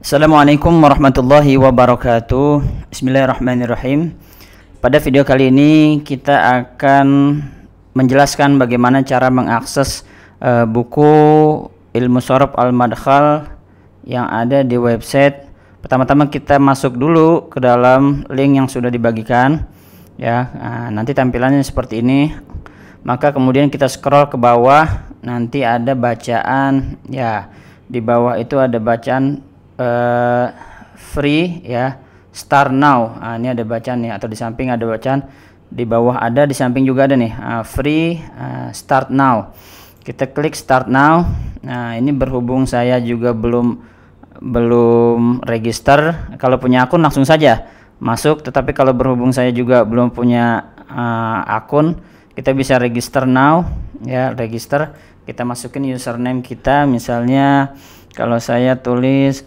Assalamualaikum warahmatullahi wabarakatuh Bismillahirrahmanirrahim Pada video kali ini kita akan menjelaskan bagaimana cara mengakses uh, buku ilmu sorof al-madkhal yang ada di website Pertama-tama kita masuk dulu ke dalam link yang sudah dibagikan ya nah, nanti tampilannya seperti ini maka kemudian kita scroll ke bawah nanti ada bacaan ya di bawah itu ada bacaan uh, free ya start now nah, ini ada bacaan nih atau di samping ada bacaan di bawah ada di samping juga ada nih uh, free uh, start now kita klik start now nah ini berhubung saya juga belum belum register kalau punya akun langsung saja masuk tetapi kalau berhubung saya juga belum punya uh, akun kita bisa register now ya register kita masukin username kita misalnya kalau saya tulis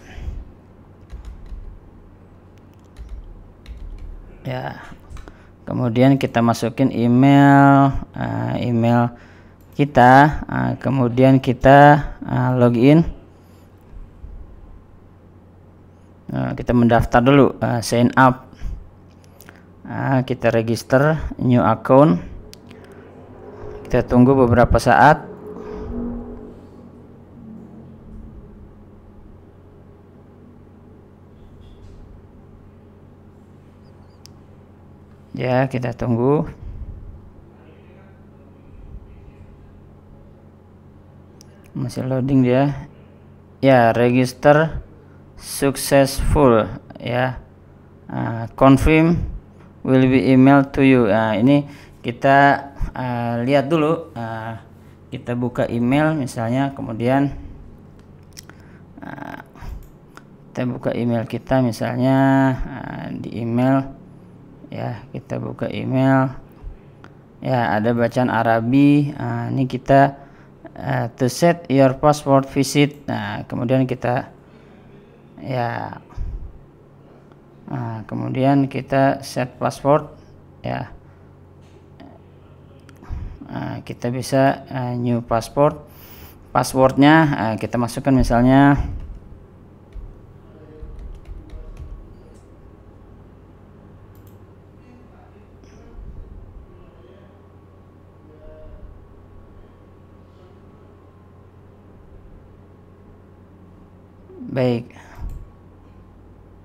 ya kemudian kita masukin email uh, email kita uh, kemudian kita uh, login uh, kita mendaftar dulu uh, sign up uh, kita register new account kita tunggu beberapa saat ya kita tunggu masih loading dia ya register successful ya uh, confirm will be email to you nah, ini kita uh, lihat dulu uh, kita buka email misalnya kemudian uh, kita buka email kita misalnya uh, di email ya kita buka email ya ada bacaan Arabi nah, ini kita uh, to set your password visit nah kemudian kita ya nah, kemudian kita set password ya nah, kita bisa uh, new password passwordnya uh, kita masukkan misalnya Baik.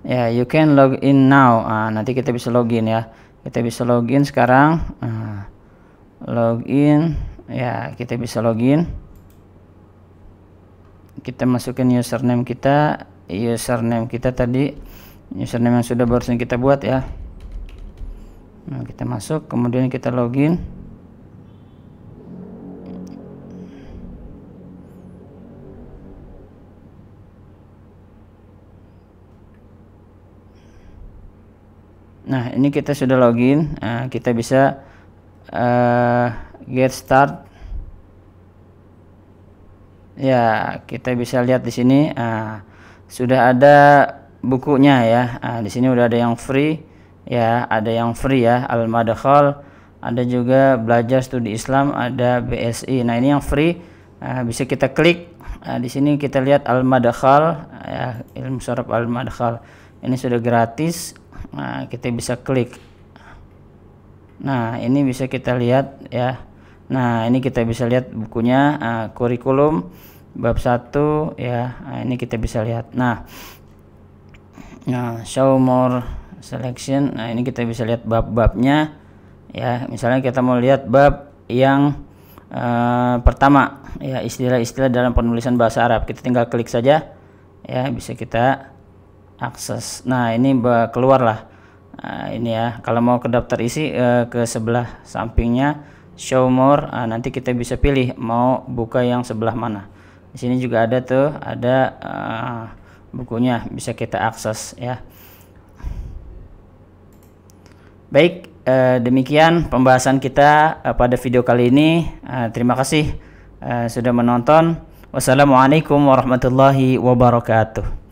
Ya, yeah, you can log in now. Ah, nanti kita bisa login ya. Kita bisa login sekarang. Ah, login. Ya, kita bisa login. Kita masukkan username kita, username kita tadi, username yang sudah barusan kita buat ya. Nah, kita masuk, kemudian kita login. Nah, ini kita sudah login. Nah, kita bisa uh, get start. Ya, kita bisa lihat di sini uh, sudah ada bukunya ya. Uh, di sini udah ada yang free ya, ada yang free ya, Al-Madakhal, ada juga belajar studi Islam, ada BSI. Nah, ini yang free uh, bisa kita klik. Uh, di sini kita lihat Al-Madakhal ya, ilmu syaraf Al-Madakhal. Ini sudah gratis nah kita bisa klik nah ini bisa kita lihat ya nah ini kita bisa lihat bukunya uh, kurikulum bab 1 ya nah, ini kita bisa lihat nah nah show more selection nah ini kita bisa lihat bab-babnya ya misalnya kita mau lihat bab yang Uh, pertama ya istilah-istilah dalam penulisan bahasa Arab kita tinggal klik saja ya bisa kita akses nah ini keluar lah nah, ini ya kalau mau ke daftar isi eh, ke sebelah sampingnya show more nah, nanti kita bisa pilih mau buka yang sebelah mana di sini juga ada tuh ada eh, bukunya bisa kita akses ya baik eh, demikian pembahasan kita eh, pada video kali ini eh, terima kasih eh, sudah menonton wassalamualaikum warahmatullahi wabarakatuh